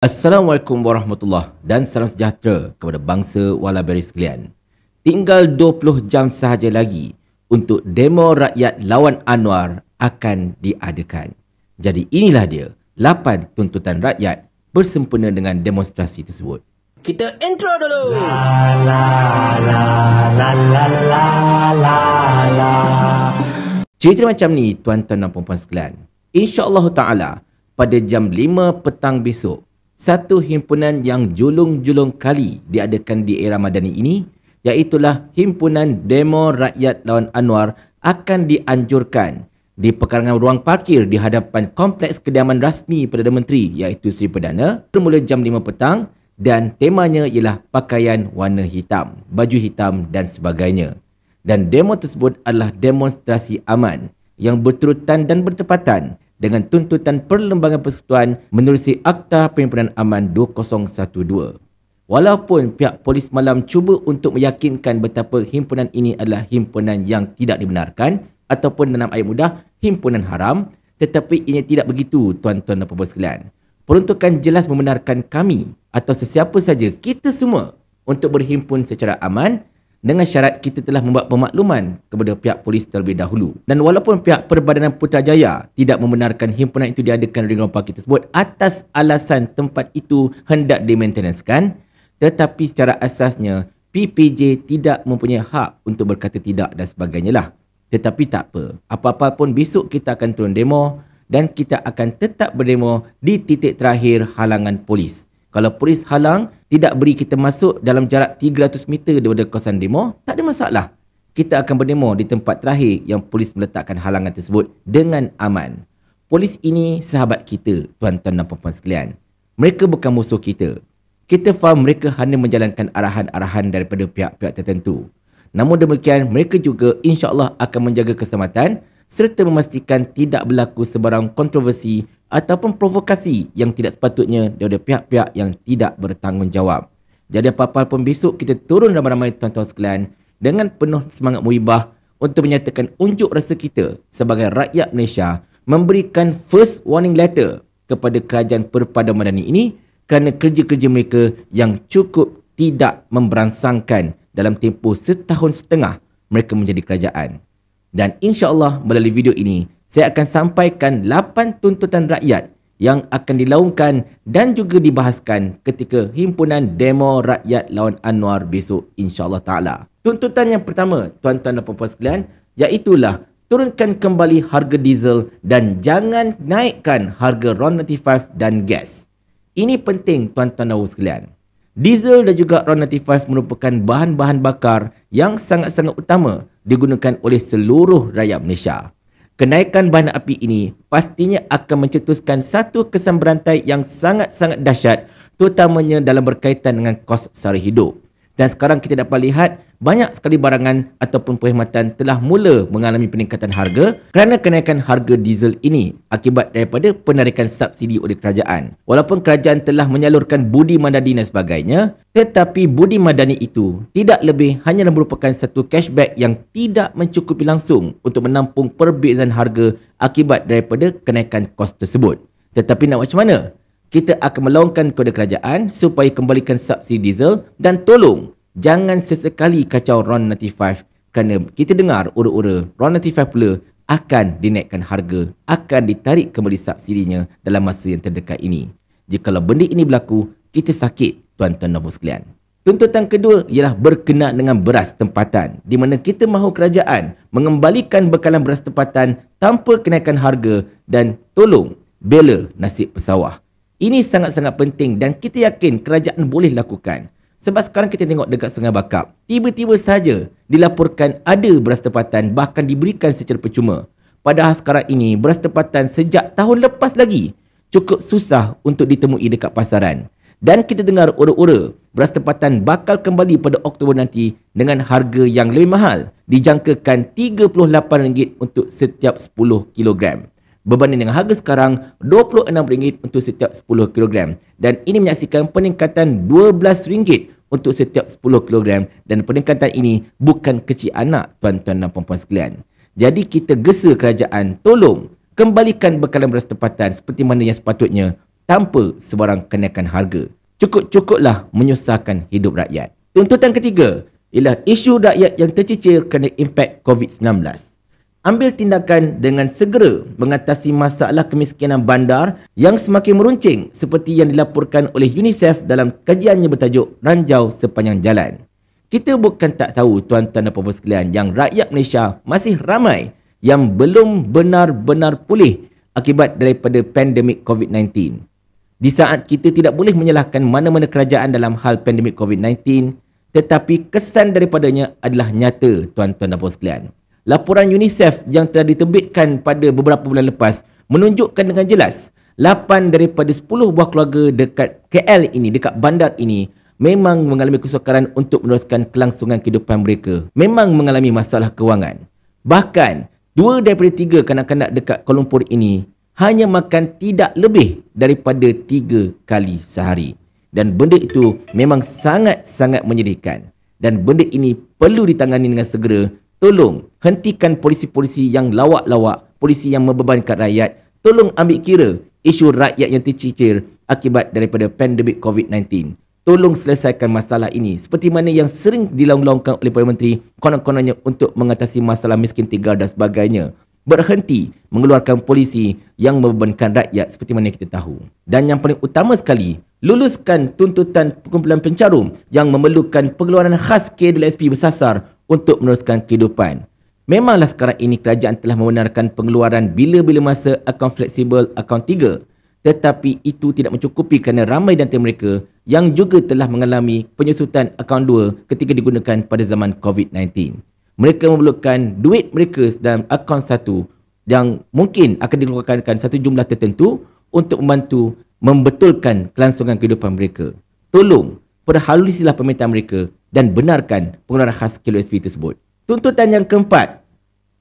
Assalamualaikum warahmatullahi dan salam sejahtera kepada bangsa Walaberi sekalian. Tinggal 20 jam sahaja lagi untuk demo rakyat lawan Anwar akan diadakan. Jadi inilah dia, 8 tuntutan rakyat bersempena dengan demonstrasi tersebut. Kita intro dulu. La la la la la la la. Cerita macam ni tuan-tuan dan puan-puan sekalian. Insya-Allah Taala pada jam 5 petang besok satu himpunan yang julung-julung kali diadakan di era Madani ini iaitulah himpunan demo rakyat lawan Anwar akan dianjurkan di pekarangan ruang parkir di hadapan kompleks kediaman rasmi Perdana Menteri iaitu Sri Perdana bermula jam 5 petang dan temanya ialah pakaian warna hitam, baju hitam dan sebagainya. Dan demo tersebut adalah demonstrasi aman yang berturutan dan bertepatan dengan tuntutan Perlembagaan Persekutuan menerusi Akta Perhimpunan Aman 2012. Walaupun pihak polis malam cuba untuk meyakinkan betapa himpunan ini adalah himpunan yang tidak dibenarkan ataupun dalam ayat mudah, himpunan haram, tetapi ini tidak begitu tuan-tuan dan puan sekalian. Peruntukan jelas membenarkan kami atau sesiapa saja kita semua untuk berhimpun secara aman dengan syarat kita telah membuat pemakluman kepada pihak polis terlebih dahulu. Dan walaupun pihak Perbadanan Putrajaya tidak membenarkan himpunan itu diadakan di ruang parkir tersebut atas alasan tempat itu hendak dimaintenancekan, tetapi secara asasnya PPJ tidak mempunyai hak untuk berkata tidak dan sebagainya lah. Tetapi tak apa, apa-apa pun besok kita akan turun demo dan kita akan tetap berdemo di titik terakhir halangan polis. Kalau polis halang, tidak beri kita masuk dalam jarak 300 meter daripada kawasan demo, tak ada masalah. Kita akan berdemo di tempat terakhir yang polis meletakkan halangan tersebut dengan aman. Polis ini sahabat kita, tuan-tuan dan puan-puan sekalian. Mereka bukan musuh kita. Kita faham mereka hanya menjalankan arahan-arahan daripada pihak-pihak tertentu. Namun demikian, mereka juga insya Allah akan menjaga keselamatan serta memastikan tidak berlaku sebarang kontroversi ataupun provokasi yang tidak sepatutnya daripada pihak-pihak yang tidak bertanggungjawab. Jadi apa-apa pun besok kita turun ramai-ramai tuan-tuan sekalian dengan penuh semangat muhibah untuk menyatakan unjuk rasa kita sebagai rakyat Malaysia memberikan first warning letter kepada kerajaan perpaduan madani ini kerana kerja-kerja mereka yang cukup tidak memberansangkan dalam tempoh setahun setengah mereka menjadi kerajaan. Dan insya Allah melalui video ini, saya akan sampaikan 8 tuntutan rakyat yang akan dilaungkan dan juga dibahaskan ketika himpunan demo rakyat lawan Anwar besok insyaAllah. taala. Tuntutan yang pertama, tuan-tuan dan puan-puan sekalian, iaitu turunkan kembali harga diesel dan jangan naikkan harga RON95 dan gas. Ini penting tuan-tuan dan puan-puan sekalian. Diesel dan juga RON95 merupakan bahan-bahan bakar yang sangat-sangat utama digunakan oleh seluruh rakyat Malaysia. Kenaikan bahan api ini pastinya akan mencetuskan satu kesan berantai yang sangat-sangat dahsyat terutamanya dalam berkaitan dengan kos sara hidup dan sekarang kita dapat lihat banyak sekali barangan ataupun perkhidmatan telah mula mengalami peningkatan harga kerana kenaikan harga diesel ini akibat daripada penarikan subsidi oleh kerajaan. Walaupun kerajaan telah menyalurkan budi madani dan sebagainya, tetapi budi madani itu tidak lebih hanya merupakan satu cashback yang tidak mencukupi langsung untuk menampung perbezaan harga akibat daripada kenaikan kos tersebut. Tetapi nak macam mana? kita akan melawankan kepada kerajaan supaya kembalikan subsidi diesel dan tolong jangan sesekali kacau RON95 kerana kita dengar ura-ura RON95 pula akan dinaikkan harga, akan ditarik kembali subsidinya dalam masa yang terdekat ini. Jikalau benda ini berlaku, kita sakit tuan-tuan dan sekalian. Tuntutan kedua ialah berkena dengan beras tempatan di mana kita mahu kerajaan mengembalikan bekalan beras tempatan tanpa kenaikan harga dan tolong bela nasib pesawah. Ini sangat-sangat penting dan kita yakin kerajaan boleh lakukan. Sebab sekarang kita tengok dekat Sungai Bakap, tiba-tiba saja dilaporkan ada beras tempatan bahkan diberikan secara percuma. Padahal sekarang ini beras tempatan sejak tahun lepas lagi cukup susah untuk ditemui dekat pasaran. Dan kita dengar ura-ura beras tempatan bakal kembali pada Oktober nanti dengan harga yang lebih mahal dijangkakan RM38 untuk setiap 10 kilogram berbanding dengan harga sekarang RM26 untuk setiap 10 kg dan ini menyaksikan peningkatan RM12 untuk setiap 10 kg dan peningkatan ini bukan kecil anak tuan-tuan dan puan-puan sekalian. Jadi kita gesa kerajaan tolong kembalikan bekalan beras tempatan seperti mana yang sepatutnya tanpa sebarang kenaikan harga. Cukup-cukuplah menyusahkan hidup rakyat. Tuntutan ketiga ialah isu rakyat yang tercicir kerana impak COVID-19 ambil tindakan dengan segera mengatasi masalah kemiskinan bandar yang semakin meruncing seperti yang dilaporkan oleh UNICEF dalam kajiannya bertajuk Ranjau Sepanjang Jalan. Kita bukan tak tahu tuan-tuan dan puan-puan sekalian yang rakyat Malaysia masih ramai yang belum benar-benar pulih akibat daripada pandemik COVID-19. Di saat kita tidak boleh menyalahkan mana-mana kerajaan dalam hal pandemik COVID-19, tetapi kesan daripadanya adalah nyata tuan-tuan dan puan-puan sekalian laporan UNICEF yang telah diterbitkan pada beberapa bulan lepas menunjukkan dengan jelas 8 daripada 10 buah keluarga dekat KL ini, dekat bandar ini memang mengalami kesukaran untuk meneruskan kelangsungan kehidupan mereka. Memang mengalami masalah kewangan. Bahkan, 2 daripada 3 kanak-kanak dekat Kuala Lumpur ini hanya makan tidak lebih daripada 3 kali sehari. Dan benda itu memang sangat-sangat menyedihkan. Dan benda ini perlu ditangani dengan segera tolong hentikan polisi-polisi yang lawak-lawak, polisi yang membebankan rakyat. Tolong ambil kira isu rakyat yang tercicir akibat daripada pandemik COVID-19. Tolong selesaikan masalah ini. Seperti mana yang sering dilonglongkan oleh Perdana Menteri konon-kononnya untuk mengatasi masalah miskin tinggal dan sebagainya. Berhenti mengeluarkan polisi yang membebankan rakyat seperti mana kita tahu. Dan yang paling utama sekali, luluskan tuntutan perkumpulan pencarum yang memerlukan pengeluaran khas K2SP bersasar untuk meneruskan kehidupan. Memanglah sekarang ini kerajaan telah membenarkan pengeluaran bila-bila masa akaun fleksibel akaun 3 tetapi itu tidak mencukupi kerana ramai dan mereka yang juga telah mengalami penyusutan akaun 2 ketika digunakan pada zaman COVID-19. Mereka memerlukan duit mereka dalam akaun 1 yang mungkin akan dikeluarkan satu jumlah tertentu untuk membantu membetulkan kelangsungan kehidupan mereka. Tolong perhaluslah pemerintah mereka dan benarkan pengeluaran khas kilo SP tersebut. Tuntutan yang keempat,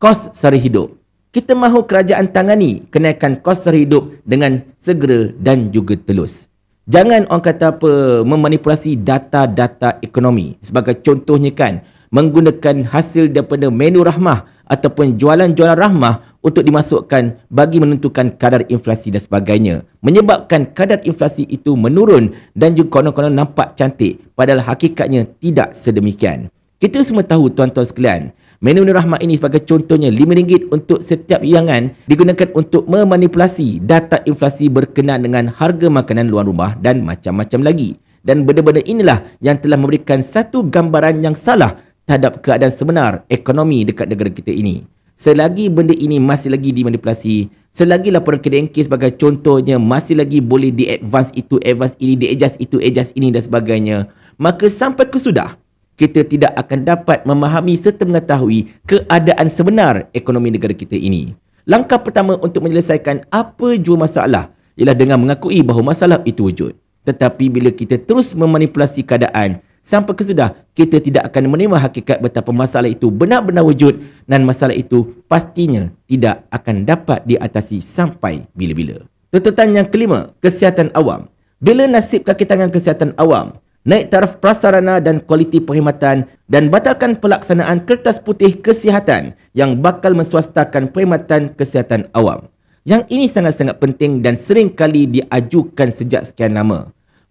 kos sara hidup. Kita mahu kerajaan tangani kenaikan kos sara hidup dengan segera dan juga telus. Jangan orang kata apa memanipulasi data-data ekonomi. Sebagai contohnya kan, menggunakan hasil daripada menu rahmah ataupun jualan-jualan rahmah untuk dimasukkan bagi menentukan kadar inflasi dan sebagainya. Menyebabkan kadar inflasi itu menurun dan juga konon-konon nampak cantik padahal hakikatnya tidak sedemikian. Kita semua tahu tuan-tuan sekalian, menu-menu rahmat ini sebagai contohnya RM5 untuk setiap hidangan digunakan untuk memanipulasi data inflasi berkenaan dengan harga makanan luar rumah dan macam-macam lagi. Dan benda-benda inilah yang telah memberikan satu gambaran yang salah terhadap keadaan sebenar ekonomi dekat negara kita ini selagi benda ini masih lagi dimanipulasi selagi laporan KDNK sebagai contohnya masih lagi boleh di advance itu advance ini di adjust itu adjust ini dan sebagainya maka sampai ke sudah kita tidak akan dapat memahami serta mengetahui keadaan sebenar ekonomi negara kita ini langkah pertama untuk menyelesaikan apa jua masalah ialah dengan mengakui bahawa masalah itu wujud tetapi bila kita terus memanipulasi keadaan sampai kesudah kita tidak akan menerima hakikat betapa masalah itu benar-benar wujud dan masalah itu pastinya tidak akan dapat diatasi sampai bila-bila. Tuntutan yang kelima, kesihatan awam. Bila nasib kaki tangan kesihatan awam, naik taraf prasarana dan kualiti perkhidmatan dan batalkan pelaksanaan kertas putih kesihatan yang bakal menswastakan perkhidmatan kesihatan awam. Yang ini sangat-sangat penting dan sering kali diajukan sejak sekian lama.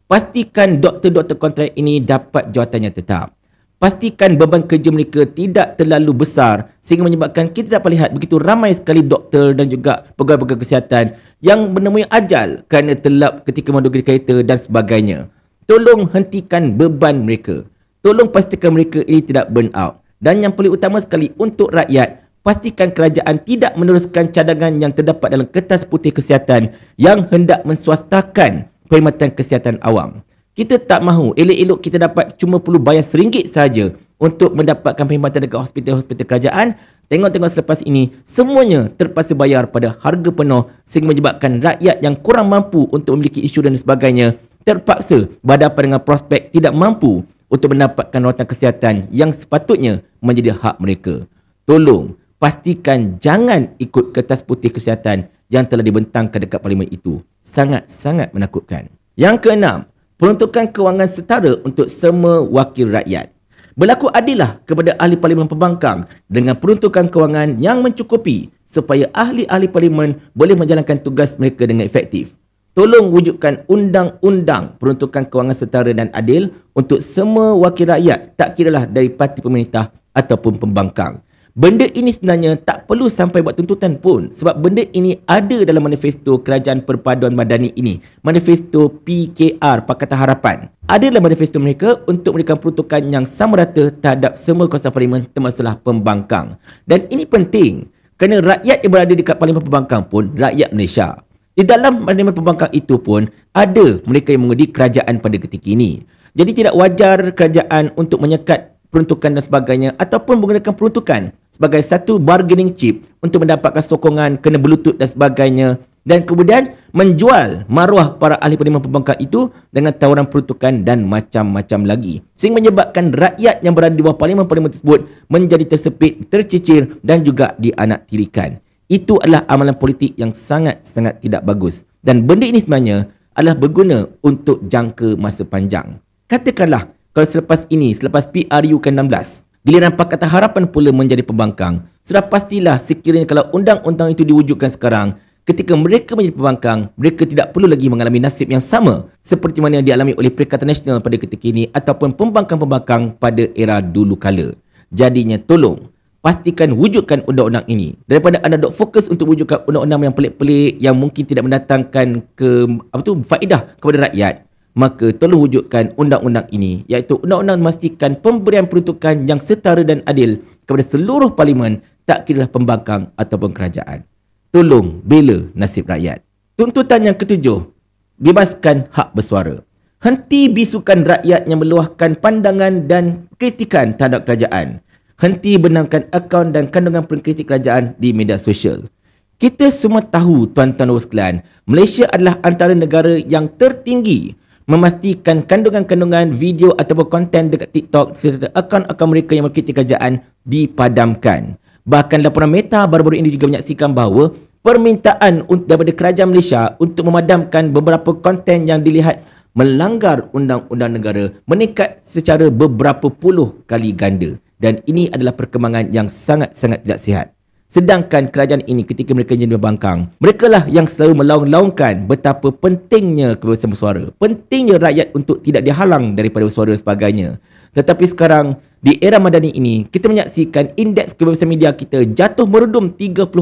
Pastikan doktor-doktor kontrak ini dapat jawatannya tetap. Pastikan beban kerja mereka tidak terlalu besar sehingga menyebabkan kita dapat lihat begitu ramai sekali doktor dan juga pegawai-pegawai kesihatan yang menemui ajal kerana telap ketika menduduki kereta dan sebagainya. Tolong hentikan beban mereka. Tolong pastikan mereka ini tidak burn out. Dan yang paling utama sekali untuk rakyat, pastikan kerajaan tidak meneruskan cadangan yang terdapat dalam kertas putih kesihatan yang hendak menswastakan perkhidmatan kesihatan awam. Kita tak mahu elok-elok kita dapat cuma perlu bayar seringgit saja untuk mendapatkan perkhidmatan dekat hospital-hospital kerajaan. Tengok-tengok selepas ini, semuanya terpaksa bayar pada harga penuh sehingga menyebabkan rakyat yang kurang mampu untuk memiliki insurans dan sebagainya terpaksa berhadapan dengan prospek tidak mampu untuk mendapatkan rawatan kesihatan yang sepatutnya menjadi hak mereka. Tolong pastikan jangan ikut kertas putih kesihatan yang telah dibentangkan dekat parlimen itu sangat-sangat menakutkan. Yang keenam, peruntukan kewangan setara untuk semua wakil rakyat. Berlaku adillah kepada ahli parlimen pembangkang dengan peruntukan kewangan yang mencukupi supaya ahli-ahli parlimen boleh menjalankan tugas mereka dengan efektif. Tolong wujudkan undang-undang peruntukan kewangan setara dan adil untuk semua wakil rakyat tak kiralah dari parti pemerintah ataupun pembangkang. Benda ini sebenarnya tak perlu sampai buat tuntutan pun sebab benda ini ada dalam manifesto Kerajaan Perpaduan Madani ini. Manifesto PKR Pakatan Harapan. Ada dalam manifesto mereka untuk memberikan peruntukan yang sama rata terhadap semua kawasan parlimen termasuklah pembangkang. Dan ini penting kerana rakyat yang berada dekat parlimen pembangkang pun rakyat Malaysia. Di dalam parlimen pembangkang itu pun ada mereka yang mengundi kerajaan pada ketika ini. Jadi tidak wajar kerajaan untuk menyekat peruntukan dan sebagainya ataupun menggunakan peruntukan sebagai satu bargaining chip untuk mendapatkan sokongan, kena bluetooth dan sebagainya. Dan kemudian menjual maruah para ahli penerima pembangkang itu dengan tawaran peruntukan dan macam-macam lagi. Sehingga menyebabkan rakyat yang berada di bawah parlimen-parlimen tersebut menjadi tersepit, tercicir dan juga dianak tirikan. Itu adalah amalan politik yang sangat-sangat tidak bagus. Dan benda ini sebenarnya adalah berguna untuk jangka masa panjang. Katakanlah kalau selepas ini, selepas PRU ke-16, Giliran Pakatan Harapan pula menjadi pembangkang. Sudah pastilah sekiranya kalau undang-undang itu diwujudkan sekarang, ketika mereka menjadi pembangkang, mereka tidak perlu lagi mengalami nasib yang sama seperti mana yang dialami oleh Perikatan Nasional pada ketika ini ataupun pembangkang-pembangkang pada era dulu kala. Jadinya tolong, pastikan wujudkan undang-undang ini. Daripada anda dok fokus untuk wujudkan undang-undang yang pelik-pelik yang mungkin tidak mendatangkan ke apa tu faedah kepada rakyat, maka tolong wujudkan undang-undang ini iaitu undang-undang memastikan pemberian peruntukan yang setara dan adil kepada seluruh parlimen tak kira pembangkang ataupun kerajaan. Tolong bela nasib rakyat. Tuntutan yang ketujuh, bebaskan hak bersuara. Henti bisukan rakyat yang meluahkan pandangan dan kritikan terhadap kerajaan. Henti benamkan akaun dan kandungan pengkritik kerajaan di media sosial. Kita semua tahu, tuan-tuan dan sekalian, Malaysia adalah antara negara yang tertinggi memastikan kandungan-kandungan video ataupun konten dekat TikTok serta akaun-akaun mereka yang memiliki kerajaan dipadamkan. Bahkan laporan Meta baru-baru ini juga menyaksikan bahawa permintaan daripada kerajaan Malaysia untuk memadamkan beberapa konten yang dilihat melanggar undang-undang negara meningkat secara beberapa puluh kali ganda dan ini adalah perkembangan yang sangat-sangat tidak sihat. Sedangkan kerajaan ini ketika mereka jadi membangkang, mereka lah yang selalu melaung-laungkan betapa pentingnya kebebasan bersuara. Pentingnya rakyat untuk tidak dihalang daripada bersuara dan sebagainya. Tetapi sekarang, di era madani ini, kita menyaksikan indeks kebebasan media kita jatuh merudum 34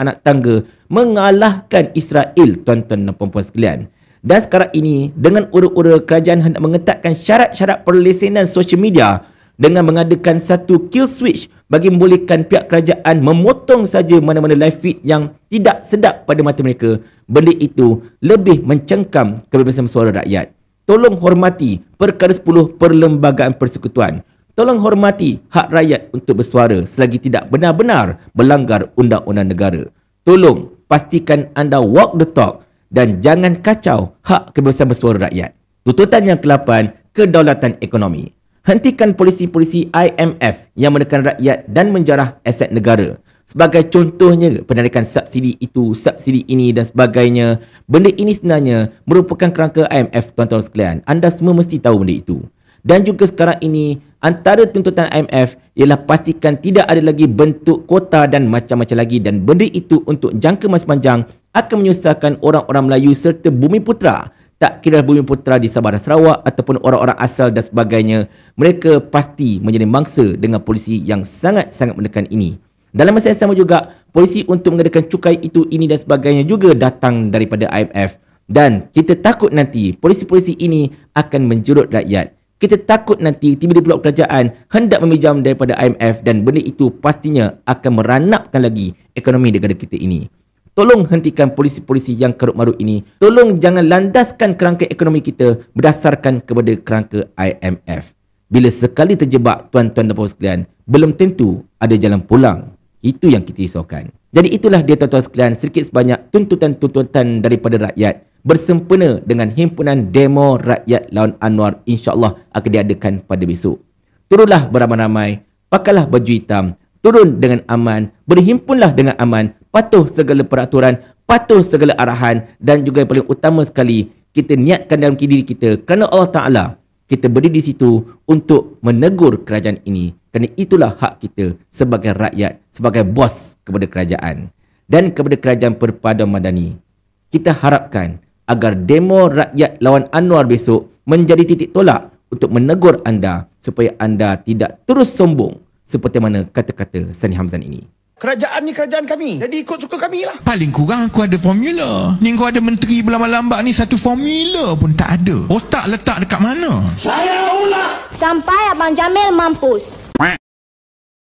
anak tangga mengalahkan Israel, tuan-tuan dan perempuan sekalian. Dan sekarang ini, dengan ura-ura kerajaan hendak mengetatkan syarat-syarat perlesenan sosial media dengan mengadakan satu kill switch bagi membolehkan pihak kerajaan memotong saja mana-mana live feed yang tidak sedap pada mata mereka. Benda itu lebih mencengkam kebebasan suara rakyat. Tolong hormati perkara 10 Perlembagaan Persekutuan. Tolong hormati hak rakyat untuk bersuara selagi tidak benar-benar melanggar undang-undang negara. Tolong pastikan anda walk the talk dan jangan kacau hak kebebasan bersuara rakyat. Tuntutan yang ke-8, kedaulatan ekonomi hentikan polisi-polisi IMF yang menekan rakyat dan menjarah aset negara. Sebagai contohnya penarikan subsidi itu, subsidi ini dan sebagainya. Benda ini sebenarnya merupakan kerangka IMF tuan-tuan sekalian. Anda semua mesti tahu benda itu. Dan juga sekarang ini antara tuntutan IMF ialah pastikan tidak ada lagi bentuk kota dan macam-macam lagi dan benda itu untuk jangka masa panjang akan menyusahkan orang-orang Melayu serta bumi putra tak kira bumi putera di Sabah dan Sarawak ataupun orang-orang asal dan sebagainya, mereka pasti menjadi mangsa dengan polisi yang sangat-sangat menekan ini. Dalam masa yang sama juga, polisi untuk mengadakan cukai itu ini dan sebagainya juga datang daripada IMF. Dan kita takut nanti polisi-polisi ini akan menjurut rakyat. Kita takut nanti tiba-tiba blok kerajaan hendak meminjam daripada IMF dan benda itu pastinya akan meranapkan lagi ekonomi negara kita ini. Tolong hentikan polisi-polisi yang kerut-marut ini. Tolong jangan landaskan kerangka ekonomi kita berdasarkan kepada kerangka IMF. Bila sekali terjebak tuan-tuan dan puan sekalian, belum tentu ada jalan pulang. Itu yang kita risaukan. Jadi itulah dia tuan-tuan sekalian sedikit sebanyak tuntutan-tuntutan daripada rakyat bersempena dengan himpunan demo rakyat lawan Anwar insya-Allah akan diadakan pada besok. Turunlah beramai-ramai, pakailah baju hitam, turun dengan aman, berhimpunlah dengan aman, patuh segala peraturan, patuh segala arahan dan juga yang paling utama sekali, kita niatkan dalam diri kita kerana Allah Ta'ala, kita berdiri di situ untuk menegur kerajaan ini kerana itulah hak kita sebagai rakyat, sebagai bos kepada kerajaan dan kepada kerajaan perpaduan madani. Kita harapkan agar demo rakyat lawan Anwar besok menjadi titik tolak untuk menegur anda supaya anda tidak terus sombong seperti mana kata-kata Sani Hamzan ini. Kerajaan ni kerajaan kami. Jadi ikut suka kami lah. Paling kurang aku ada formula. Ni kau ada menteri berlambak-lambak ni satu formula pun tak ada. Otak letak dekat mana? Saya ulang. Sampai Abang Jamil mampus.